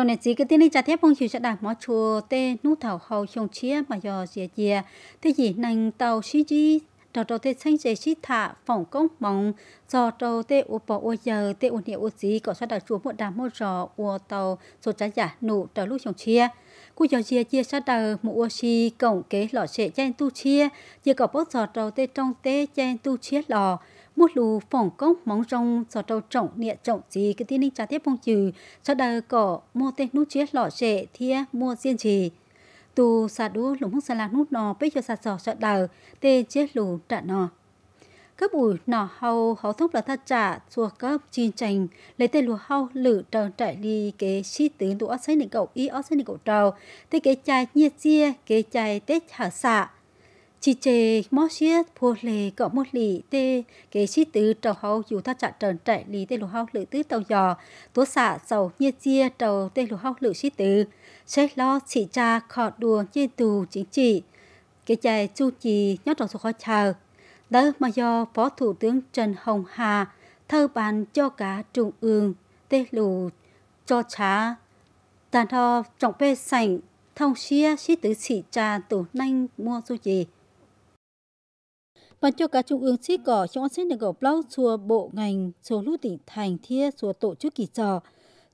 cho nên chỉ cái tiếng này chả thép phong chịu sẽ đặt mỏ chùa tê nút thảo hầu trong chia mà giờ dìa dìa thế gì nành tàu xí chi trò trò tê xanh chế xí thả phòng công mong trò trò tê ô bỏ ô giờ tê ô niệm ô gì có sẽ đặt chùa một đám một trò u tàu số trái giả nụ trò lúc trong chia cú giờ dìa chia sát đờ một ô xì cổng kế lọ sẽ chen tu chia chia có bớt trò trò tê trong tê chen tu chia lò một lù phỏng cốc móng rong giọt trâu trọng địa trọng gì cái tiên ninh trà tiếp phong trừ cho đời cỏ mua tên nút chết lọ trệ thia mua riêng trì tu xà đu lũng hút xà lạc nút nò bây giờ xà sọ cho đời tê chết lù trả nò cấp ủi nọ hầu hầu thúc là thắt trả chùa cấp chi chành lấy tên lùa hầu lử trờ trải đi kế chi tứ lũa xây nị cậu y ó xây nị cậu trầu tê kế chai nhiệt chia kế chai tết hạ xạ chị chế móc xiết phô lệ có một lì tê kế sĩ tứ trầu hậu dù ta chặt trần trại lì tê lù hậu lự tứ tàu giò tố xạ sầu như chia trầu tê lù hậu lự sĩ tứ sẽ lo chỉ cha khọ đùa như tù chính trị kế chạy chu trì nhót trọng số khó chờ đó mà do phó thủ tướng trần hồng hà thơ bàn cho cả trung ương tê lù cho trá tàn thọ trọng bê sảnh thông xia sĩ tứ sĩ trà tủ nanh mua du gì và cho cả trung ương xí cỏ cho xét được gọc lao chùa bộ ngành số lưu tỉnh thành thia chùa tổ chức kỳ trò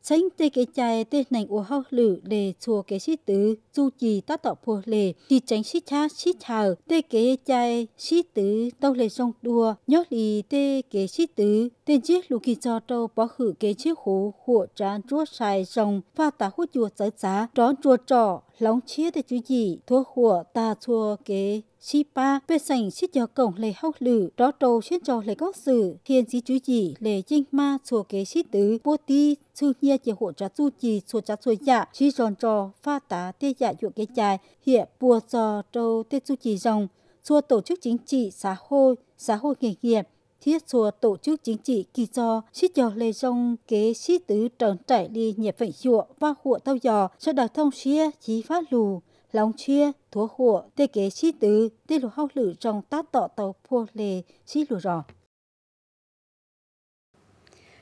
tránh tê kế chai tê nành ô hao lử để chùa cái sĩ tứ du trì tá tỏ phù lề chỉ tránh sĩ cha sĩ thảo tê kế chai sĩ tứ tâu lề sông đua nhớ lì tê kế sĩ tứ tên chiếc lù kỳ cho trâu bỏ khử cái chiếc hố hộ trán chúa sai sông pha tá hút chùa giới giá đón chùa trọ lòng chia để chú gì thua hùa ta thua kế si pa bê sành xích cho cổng lấy hóc lử đó trâu xuyên cho lấy góc sử thiên sĩ chú gì lệ dinh ma chùa kế si tứ bố ti sư nhia chỉ hộ trợ chú gì chùa trợ thua dạ chi tròn trò pha tá tê dạ dụ kế chài hiện bùa trò trâu tê chú gì rồng chùa tổ chức chính trị xã hội xã hội nghề nghiệp thiết xua tổ chức chính trị kỳ do xích dò lê dông kế sĩ tứ trần trải đi nhập phẩy chùa và hụa tao giò cho đào thông xia chí phát lù lòng chia thua hụa tê kế sĩ tứ tê lù hao lử trong tát tọ tàu phô lê xít lù rò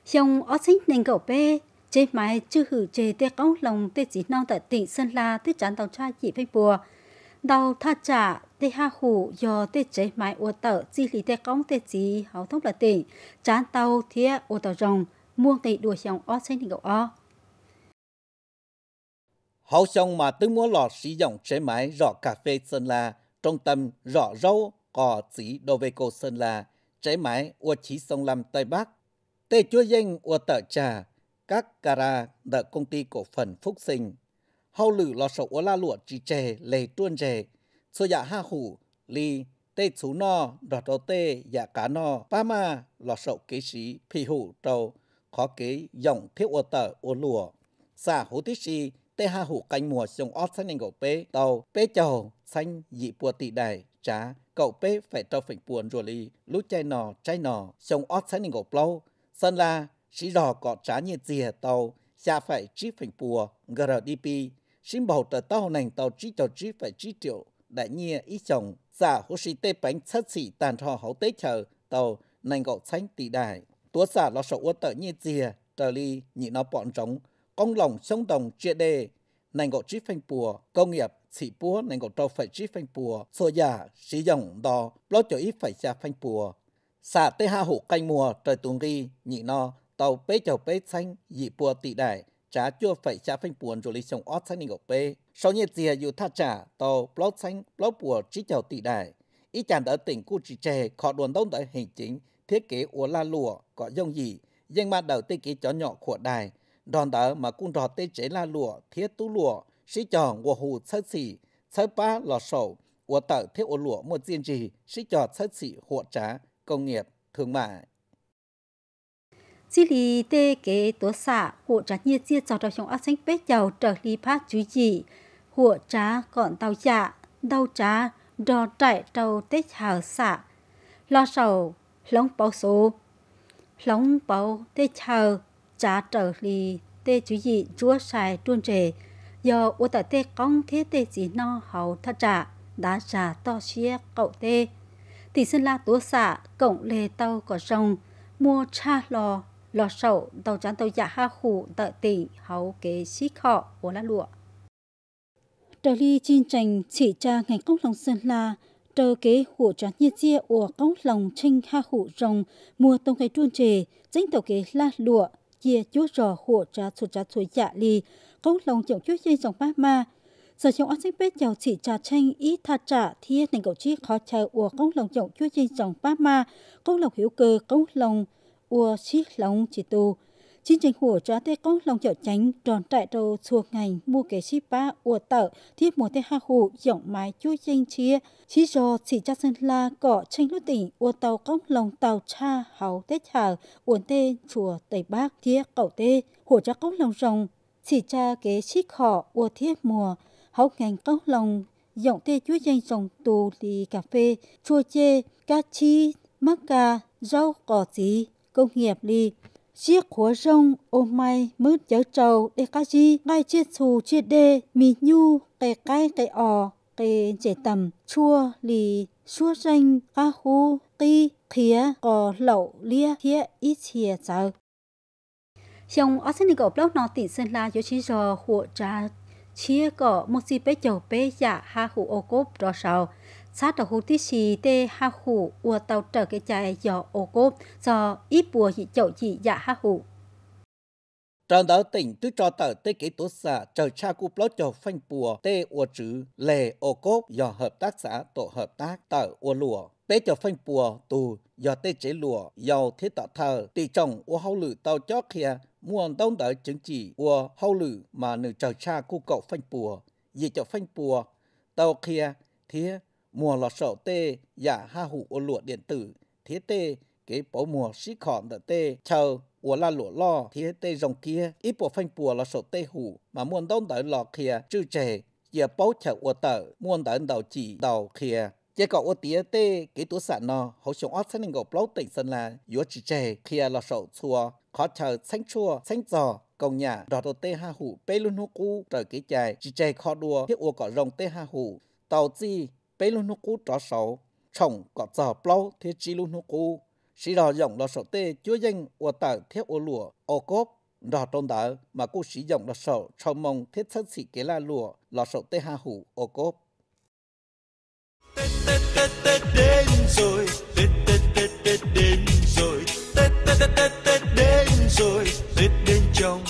trong ó xích nền cầu bê chế mái chư hử chế tê cõng lòng tê chỉ non tại tỉnh sơn la tê chán tàu cha chỉ phê bùa đào tha trả tê ha hủ do tê chế mãi ô tờ chi lý tê công tê chí hảo thông là tỉnh chán tàu thía ô tờ rồng muông tê đùa xong o xanh hình gậu o hậu xong mà tư mua lọ sử dụng chế máy rõ cà phê Sơn La, trung tâm rõ rau cỏ chỉ đồ về cô Sơn La, chế máy ua chí sông Lâm Tây Bắc, tê chúa danh ua tợ trà, các cara đợ công ty cổ phần Phúc Sinh. Hậu lử lọt sổ ua la lụa trì chè lề tuôn chè số dạ ha hủ li tê chú no đỏ đầu dạ cá no ba ma lọ sậu kế sĩ phi hủ trầu khó kế dòng thiết ô tờ ô lùa xả hủ tí sĩ tê ha hủ canh mùa sông ót xanh nành gậu pê tàu pê chầu xanh dị bùa tị đài trá cậu pê phải trâu phỉnh buồn rùa lì lú chai nò chai nò sông ót xanh nành gậu plau sân la sĩ rò cọ trá nhiệt dìa tàu xa phải trí phỉnh bùa grdp xin bầu tờ tàu nành tàu trí cho trí phải trí triệu đã nhia ý chồng giả dạ hô sĩ tê bánh chất sĩ tàn thọ hậu tế chờ tàu nành gậu xanh tỷ đại tua giả dạ lo sổ uất tờ nhia dìa tờ ly nhị nó bọn trống công lòng sông đồng chia đề nành gậu trí phanh bùa công nghiệp sĩ búa nành gậu trâu phải trí phanh bùa sô giả dạ sĩ dòng đò lo cho ít phải xa phanh bùa xả tê ha hủ canh mùa trời tuồng ghi nhị no tàu bế chầu bế xanh dị bùa tỷ đại trả chưa phải trả phanh buồn rồi lý sống ót sáng nình bê. Sau nhiệt dìa dù tha trả tàu blog xanh blog bùa trí chào tỷ đại. Ý chàng ở tỉnh cụ trí trẻ khó đồn đông đại hành chính thiết kế ua la lùa có dông gì. Dân mà đầu tiên kế cho nhỏ của đài. đoàn đỡ mà cũng rò tê chế la lùa thiết tú lùa. Sĩ trò ngùa hù sơ xỉ. sơ ba lò sầu. Ua tở thiết ua lùa một diện gì. Sĩ trò sơ xỉ hộ trá công nghiệp thương mại xí lì tê kế tố xạ hộ trả nhiệt chia cho đầu trong ác xanh bếp chào trở lì phát chú dị hộ trả còn tàu dạ đau trả đò trại trâu tết hào xạ lo sầu lóng bao số lóng bao tê chờ trả trở lì tê chú dị chúa xài tuôn trề do ô tả tê con thế tê chỉ no hậu thật trả đã trả to xía cậu tê thì xin la tố xạ cộng lê tàu có rồng mua cha lò lọ sầu tàu chán tàu giả ha hủ tợ tỷ hấu kế xích họ của lá lụa. Trở ly chinh tranh chỉ tra ngành công lòng Sơn La, trở kế hủ trán như chia của công lòng tranh ha hủ rồng, mua tông cây truôn trề, dính tàu kế lá lụa, chia chúa rò hủ trá sụt trá sụi giả lì, công lòng chồng chúa dây dòng ba ma, sở chồng ăn sinh bếp giàu chỉ trà tranh ý tha trả thiết thành cậu chi khó chờ của công lòng chồng chúa dây dòng ba ma, công lòng hiểu cơ công lòng ua xí lòng chỉ tù. Chính chính hủa cho tế có lòng chợ tránh tròn trại đầu thuộc ngành mua kế xí ba ua tợ thiết mùa tế hạ hụ giọng mái chú danh chia. chỉ do chỉ cha sơn la cỏ tranh lúa tỉnh ua tàu có lòng tàu cha hào tết chào uốn tê chùa tây bắc thiết cậu tê hủa cho có lòng rồng chỉ cha kế xí họ ua thiết mùa hậu ngành có lòng giọng tê chú danh rồng tù lì cà phê chua chê cá chi mắc ca rau cỏ gì công nghiệp đi, chiếc khóa rông ôm may mướt chớ trầu để cá chi ngay chiếc thù chiếc đê mì nhu cái cái cái ò cái chế tầm chua lì chua xanh cá hú ti khía cò lẩu lia khía ít chìa chào trong ở sân cổ blog nó tỉnh sơn la yếu chỉ giờ hộ trà chia cỏ một gì bé chầu bé dạ ha hủ ô cốp rò sào sát tàu hồ tí xì tê ha hủ ua tàu trở cái chạy dọ ô cô do ít bùa hị chậu chỉ dạ ha hủ trong đó tỉnh tứ cho tờ tê kế tố xã trở cha cụ plot cho phanh bùa tê ua chữ lề ô cốp do hợp tác xã tổ hợp tác tờ ua lùa. Tế cho phanh bùa tù do tê chế lùa giàu thế tạo thờ tỷ trọng ua hâu lử tàu chó kia muôn đông đỡ chứng chỉ ua hâu lử mà nữ trở cha cụ cậu phanh bùa gì cho phanh bùa tàu kia thế mùa lọt sổ tê giả ha hủ ô lụa điện tử thế tê cái bố mùa sĩ khỏm đợt tê chờ ủa là lụa lo thế tê dòng kia ít bộ phanh bùa là sổ tê hủ mà muôn đông đợi lọ kia chư trẻ giờ bố chờ ủa tờ muôn đợi đầu chỉ đầu kia chỉ có ô tía tê cái tuổi sản nó hậu sống ót sanh ngọc lâu tỉnh sân là yếu chư trẻ kia là sổ chua khó chờ xanh chua xanh giò công nhà đỏ đầu tê ha hủ bê luôn hô cu trời cái chài chư trẻ khó đua thiết ủa cỏ rồng tê ha hủ tàu chi bây lúc nó cu trò sầu chồng có giờ plau thế chi lúc nó cu sĩ đó dòng là sầu tê chúa danh của tờ thế ô lùa ô cốp đó trong đó mà cú sĩ dụng là sầu chồng mong thế thân sĩ kế la lùa là sầu tê ha hủ ô cốp Tết Tết Tết đến rồi Tết Tết Tết Tết đến rồi Tết Tết Tết Tết đến rồi Tết đến trong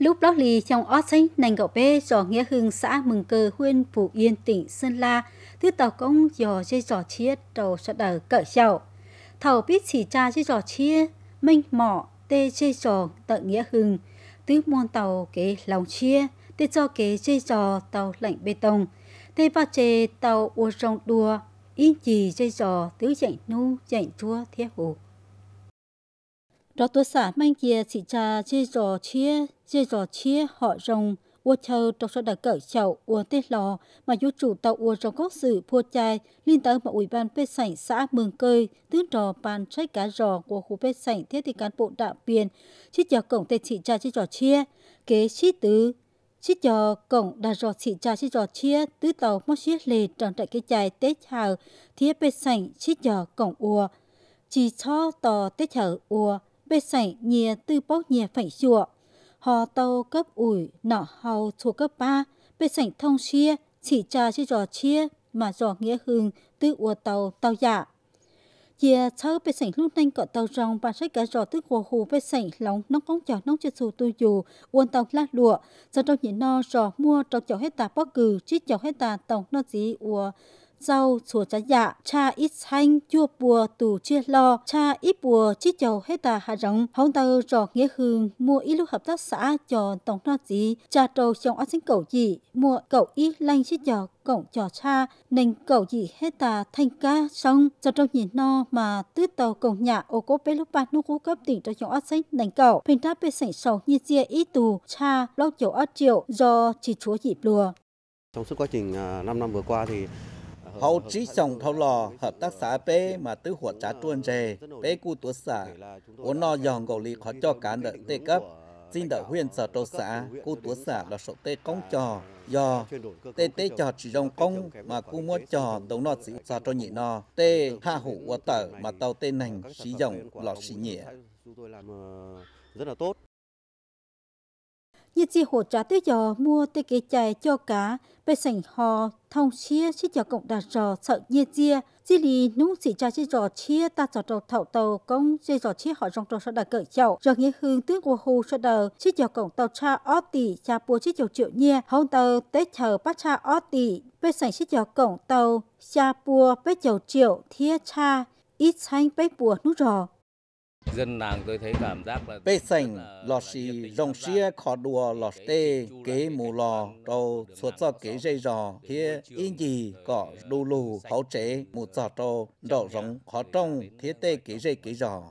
lúc lót lì trong ót xanh nành gạo bê giò nghĩa hưng xã mừng cơ huyện phủ yên tỉnh sơn la tư tàu công giò dây giò chia đầu sọt đờ cỡ chậu thầu biết chỉ cha dây giò chia minh mỏ tê dây giò tợ nghĩa hưng tứ môn tàu kế lòng chia tê cho kế dây giò tàu lạnh bê tông tê ba chê tàu ô rong đua in chỉ dây giò tứ dạnh nu dạnh chua thiết hồ đó tôi xả manh kia chỉ cha dây giò chia dê giò chia họ rồng ua chờ trong số đã cỡ chậu ua tết lò mà dù chủ tàu ua trong góc sự phua chai liên tới mà ủy ban bê sảnh xã mường cơi tứ trò bàn trái cá rò của khu bê sảnh thiết thì cán bộ đạo viên chít chờ cổng tên chị cha chít trò chia kế chi tứ chít chờ cổng đà rò chị cha chít trò chia tứ tàu móc chiếc lề tròn trại cái chai tết hào thiết bê sảnh chít chờ cổng ua chỉ cho tò tết hở ua bê sảnh nhìa tư bóc nhìa phải chuộng họ tàu cấp ủi nọ hầu thuộc cấp ba bê sảnh thông chia chỉ trà chứ giò chia mà giò nghĩa hương tư ua tàu tàu dạ chia cháu bê sảnh lúc nanh cọ tàu rong bà sách cả giò tức hồ hù bê sảnh lóng nóng con chảo nóng chưa xù tu dù uôn tàu lá lụa giờ trong nhị no giò mua trong chảo hết tà bó cừ chít chảo hết tà tàu nó gì ua rau sổ trái dạ cha ít xanh chua bùa tù chia lo cha ít bùa chít chầu hết ta hà rộng hóng tàu trò nghĩa hương mua ít lúc hợp tác xã cho tổng nó gì cha trâu trong áo sinh cầu gì mua cậu ít lanh chít chầu cổng trò cha nên cậu gì hết ta thanh ca xong cho trong nhìn no mà tứ tàu cổng nhà ô cố bé lúc bạn nó cố cấp tỉnh cho chồng ớt xanh đánh cậu phình đáp bê sảnh sầu như chia ít tù cha lóc chỗ ớt triệu do chỉ chúa dịp lùa trong suốt quá trình 5 à, năm vừa qua thì hậu trí trồng thâu lò hợp tác xã bé mà tứ hoạt trả tuôn rề bé cu tuổi xã vốn nó dòng gầu lì khó cho cả đợi tê cấp xin đợi huyện sở trâu xã cu tuổi xã là sổ tê công trò do tê tê trò chỉ dòng công mà cu mua trò đồng nọ sĩ sở trâu nhị nọ tê hạ hủ của tờ mà tàu tê nành sĩ dòng lọ sĩ nhẹ ờ, rất là tốt như chỉ hỗ trợ tới giờ mua tới cái chạy cho cá bây sảnh họ thông chia chỉ cho cộng đàn trò sợ như chia chỉ lì nung chỉ cho chỉ trò chia ta trò trò thầu tàu công chỉ trò chia họ trong trò sợ đà cởi chậu rồi nghĩa hương tước của hồ sợ đờ chỉ cho cộng tàu cha ó tỷ cha bùa chỉ cho triệu nhẹ hông tàu tết chờ bắt cha ó tỷ bây sảnh chỉ cho cộng tàu cha bùa bây chầu triệu thiết cha ít xanh bây bùa nút rò Dân làng tôi thấy cảm giác là... Bê sành, lò xì, rồng xìa khó đùa lò tê, kế mù lò, trâu, suốt cho kế dây rò, thế yên gì, cỏ đu lù, hấu chế, mù trò trâu, đậu rồng, khó trông, thế tê kế dây kế rò.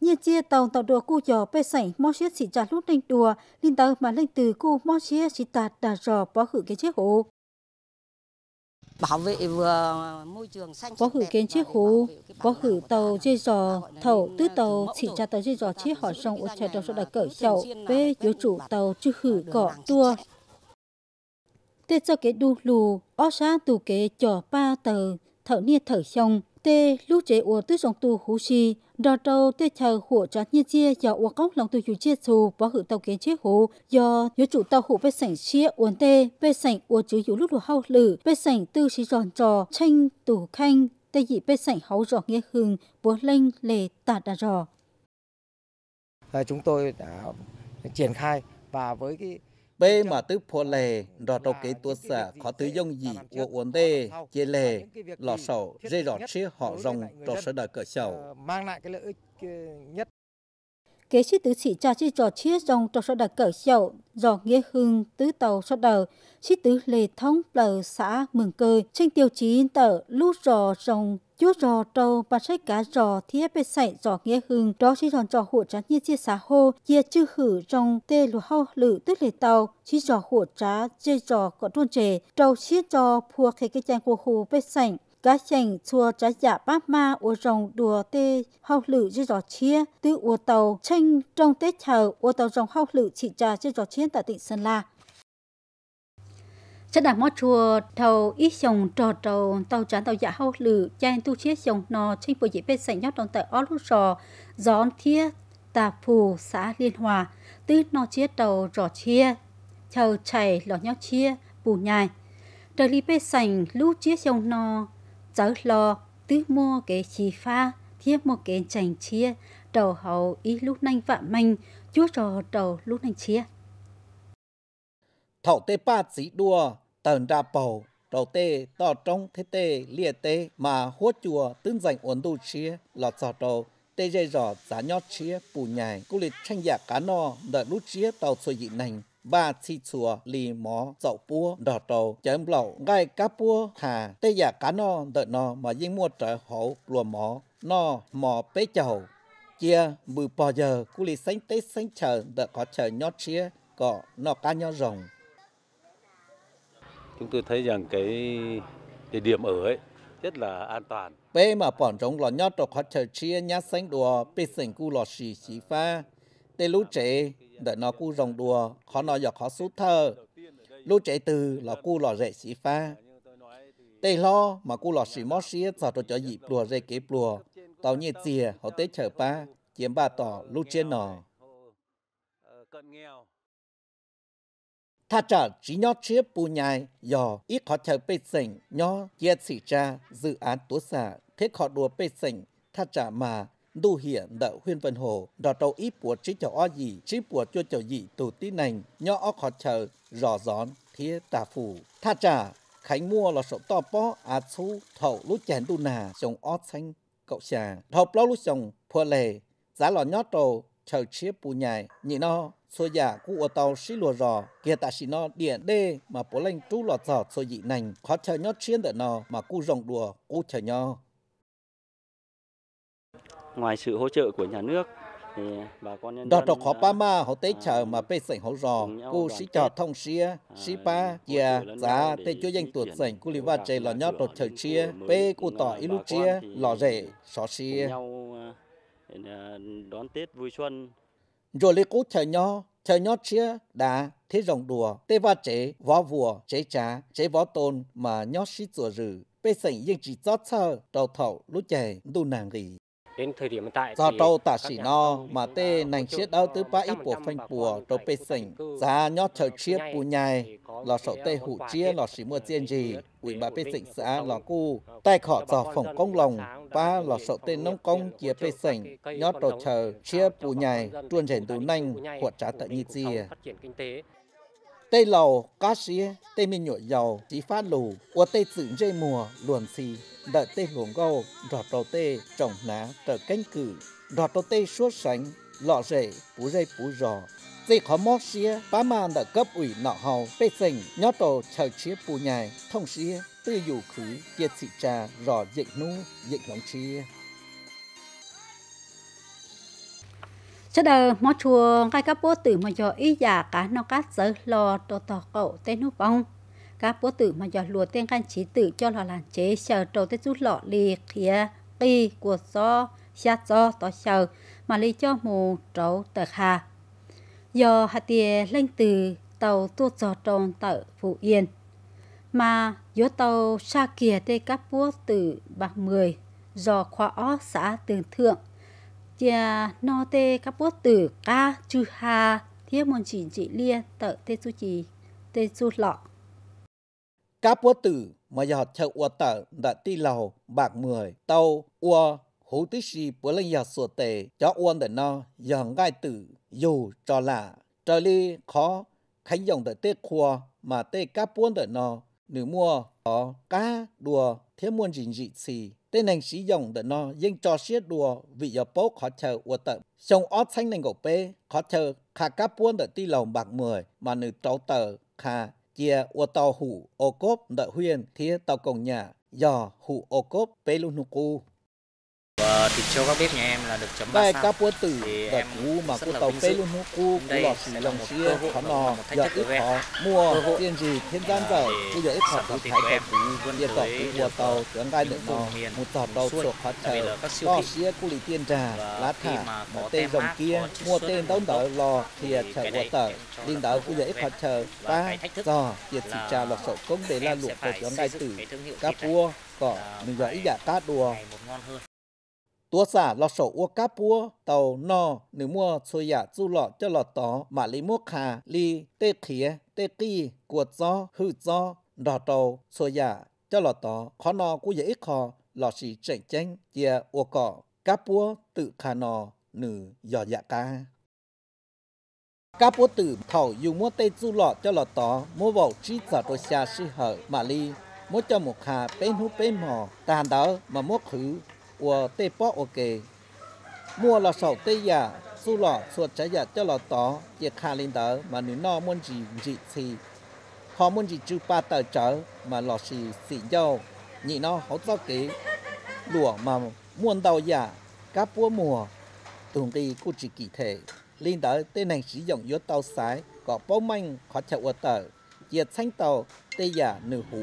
như chia tàu tàu đùa cu giò bê sành mò xế xỉ trả lúc linh đùa, linh tàu mà linh từ cu mò xế xỉ tạt đà rò bó khử cái chế hộ bảo vệ vừa môi trường xanh có hử kiến chiếc hú có hử tàu chơi giò thầu tứ tàu chỉ cha tàu chơi giò chiếc họ sông ô chạy đầu số đã cởi chậu về yếu chủ tàu chưa hử cọ tua tết cho cái đu lù ó xa tù kế chò ba tờ thở nia thở sông tê lúc chế ủa tư sống tù hú xì đò trâu tê chờ hủa cho nhiên chia do ủa cốc lòng tù dù chia dù bỏ hữu tàu kiến chế hú do nhớ chủ tàu hữu bê sảnh chia uốn tê bê sảnh ủa chứ hữu lúc lùa hao lử bê sảnh tư xì giòn trò tranh tù khanh tê dị bê sảnh háu rõ nghe hương bố lênh lề tạt đà rò ờ, chúng tôi đã triển khai và với cái bê mà tứ phô lề rò trâu kế tua xả khó tứ dông gì của uốn đê chia lề lò sầu dây rọt chia họ rồng trò sơ đời cỡ sầu mang lại cái lợi ích ờ, nhất kế sĩ tứ sĩ cha chi trò chia dòng trong số đặc cỡ dậu dò nghĩa hương tứ tàu số đầu sĩ tứ lề thông lờ xã mừng cười trên tiêu chí tờ lút rò dòng chú rò trâu và sách cá rò thiết bê sạch rò nghĩa hương đó chỉ ròn rò hổ trá như chia xá hô chia chư hử trong tê lùa hao lự tức lề tàu chỉ rò hổ trá chê rò có tuôn trề trâu chia rò phùa khế cái chàng của hù bê sạch đã chèn chùa trái giả bác ma ô rồng đùa tê hậu lự dưới trò chia từ ô tàu tranh trong tết chờ ô tàu rồng hậu lự chỉ trà dưới trò chiến tại tỉnh Sơn La. chất đảm mô chùa tàu ít dòng trò tàu tàu chán tàu giả hậu lự chen tu chiết dòng nò trên bộ dĩ bên sảnh nhóc đồng tại ó lúc rò gió thiết tà phù xã Liên Hòa từ nò chiết tàu trò chia chờ chảy lọ nhóc chia bù nhài trời lý bê sành lũ chia dòng nò cháu lo tứ mua cái chỉ pha thiết một cái chành chia đầu hậu ý lúc nanh vạn manh chúa trò đầu lúc nanh chia thảo tê ba chỉ đua tần đa bầu đầu tê to trong thế tê lia tê mà hốt chùa tương dành uốn đủ chia lọt sọ đầu tê dây rõ giá nhót chia bù nhài cô liệt tranh giả cá no đợi lút chia tàu xuôi dị nành ba chi chùa lì mó dậu búa đỏ trầu chém lẩu gai cá búa hà tây giả cá no đợi nó mà dính mua trở hậu lùa mó no mò bế chầu chia bự bò giờ cú lì sánh tê sánh chờ đợi có chờ nhót chia có nó cá nhó rồng chúng tôi thấy rằng cái địa điểm ở ấy rất là an toàn. Bê mà bọn trống lò nhót trọc hót chờ chia nhát xanh đùa bê sảnh cu lò xì xì pha. Tê lũ trẻ để nó cu rồng đùa khó nó giờ khó sút thơ lúc chạy từ là cu lò rẻ sĩ pha tê lo mà cu lò sĩ mót xí sao tôi cho dịp đùa rẻ kế đùa tàu nhiệt chìa họ tết chở pa chiếm ba tỏ lúc trên nọ Tha trả chỉ nhó chia bù nhai, dò ít khó chờ bê sỉnh, nhó chia sĩ cha dự án tố xả, thế khó đùa bê sỉnh, tha trả mà đủ hiện đỡ huyên vân hồ đỏ trâu ít bùa trí chậu o gì trí bùa chua chậu gì tù tí nành nhỏ o khó chờ rõ rón thế tà phù tha trả khánh mua là sổ to bó à su thầu lú chèn đu nà sông ót xanh cậu xà thọc lâu lú sông phua lề giá lò nhót trầu chờ chia bù nhài nhị no xua dạ giả cụ ở tàu xí lùa rò kia tạ xì no điện đê mà bố lanh trú lọt giọt xô dị nành khó chờ nhót chiến đợi nó mà cụ rồng đùa cụ chờ nho ngoài sự hỗ trợ của nhà nước đó trong khó ba ma họ tế chờ à, mà bê sảnh họ rò cô sĩ trò thông xia sĩ ba già giá tê chúa danh tuổi sảnh cô lý va chê lò nhót đột chờ chia bê cô tỏ ilu chia lò rể xó xia à, đón tết vui xuân rồi lấy cú chờ nho chờ nhót chia đá thế rồng đùa tê va chế võ vùa chế trá chế võ tôn mà nhót sĩ chùa rử bê sảnh yên chỉ chót sơ đầu thầu lú chè đu nàng gì Đến thời điểm hiện tại do trâu tả sĩ no mà tê nành chiết đau tứ bãi của phanh pùa trâu pê sỉnh giá nhót chờ chiết pù nhai lò sổ tê hủ chia lò sĩ mua chiên gì ủy bà pê sỉnh xã lò cu tay khỏ giò phòng công lồng ba lò sổ tê nông công chia pê sỉnh nhót trâu chờ chia pù nhai truôn rèn tú nành hoặc trả tận như chia tây lầu cá xía tây mình nhội dầu chỉ phát lù của tây tự dây mùa luồn xì đợi tây hưởng gâu rọt đầu tê trồng ná trở cánh cử rọt đầu tê suốt sánh lọ rễ pú dây pú giò tây khó mót xía bá man đã cấp ủy nọ hầu bê sình nhó tổ chờ chía phù nhài thông xía tư dụ khứ chia thị trà rò dịch nu dịch nóng chia chứ đờ mò chùa cái cá bố tử mà giờ ý giả cả nó cá sớ lò đồ tỏ cậu tên nút bông các bố tử mà giờ lùa tên can chỉ tử cho lò làn chế chờ trâu tên rút lọ lì kia kỳ của gió xa gió tỏ chờ mà lấy cho mù trâu tờ hà giờ hạt tiền lên từ tàu tua giò tròn tờ phú yên mà gió tàu xa kia tên các bố tử bạc mười giò khoa ó xã tường thượng chia no tê các bốt tử ca chư hà thiết môn chỉ chỉ lia tợ tê su chỉ tê su lọ các bốt tử mà giờ chợ ua tợ đã ti lầu bạc mười tàu ua hú tí xì bữa lên giờ sửa tề cho uôn để no giờ gai tử dù cho là trời ly khó khánh dòng để tê khua mà tê các buôn để no nữ mua có cá đùa thiết muôn trình dị xì tên hành sử dụng để nó dân cho xiết đùa vì giờ bố khó chờ ua tợ sông ót xanh nành cổ bê khó chờ khả cá buôn để ti lòng bạc mười mà nữ trâu tờ khả chia ua tàu hủ ô cốp đợi huyền thiết tàu cổng nhà dò hủ ô cốp bê luôn nụ cu và ờ, thịt trâu các bếp nhà em là được chấm ba sao. Các tử cú mà cô tàu tây luôn hú cu cú lò xì lòng xia khó nò giờ ít khó mua tiền gì thiên gian dở bây giờ ít khó thứ thái tàu cú tiền tàu cú mùa tàu tướng gai nữa nò một tàu tàu sổ khó chờ lò xia cú lì tiền trà lá thả một tên dòng kia mua tên đóng đỡ lò thìa chờ mùa tờ linh đỡ cú giờ ít khó chờ ba giò tiền thịt trà lò sổ công để la luộc của tướng gai tử các cua cỏ mình giờ ít giả cá đùa ตัวสาเราโสอวกาปัวเตานอหนึ่งมัวสวยาจูหลอเจ้าหลอต่อมาลิมัวคาลีเตเขียเตตีกวดจอหือจอดอเตาสวยาเจ้าหลอต่อขอนอกูอย่าอีกคอหลอสีเจ๋งเจ๋งเจียอวกอกาปัวตึคานอหนึ่งหยอดยากากาปัวตึเท่าอยู่มัวเตจูหลอเจ้าหลอต่อมัวบอกชีจอดตัวชาชิเหอมาลีมัวเจ้าหมกคาเป็นหูเป็นหมอตาดาวมามัวคือ của tế bó ok mua là sầu tế giả su lọ suột trái giả cho lọ tỏ chỉ khá linh tớ mà nếu nó muốn gì gì thì họ muốn gì chứ ba tờ chở mà lọ xì xì nhau nhị nó hấu tao kế lụa mà muôn đầu giả cá búa mùa tùng tì cũng chỉ kỳ thể linh tớ tế này sử dụng yếu tàu sái có bao manh khó chậu ở tờ chia xanh tàu tế giả nửa hú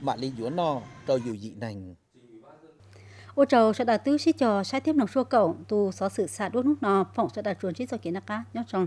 mà lý dúa no cho dù dị nành ô trầu sẽ đặt tứ sĩ trò sai tiếp nồng xua cổng tu xó sự xạ đốt nút nò phỏng sẽ đặt chuồn chít do kiến nạc cá nhóc trong.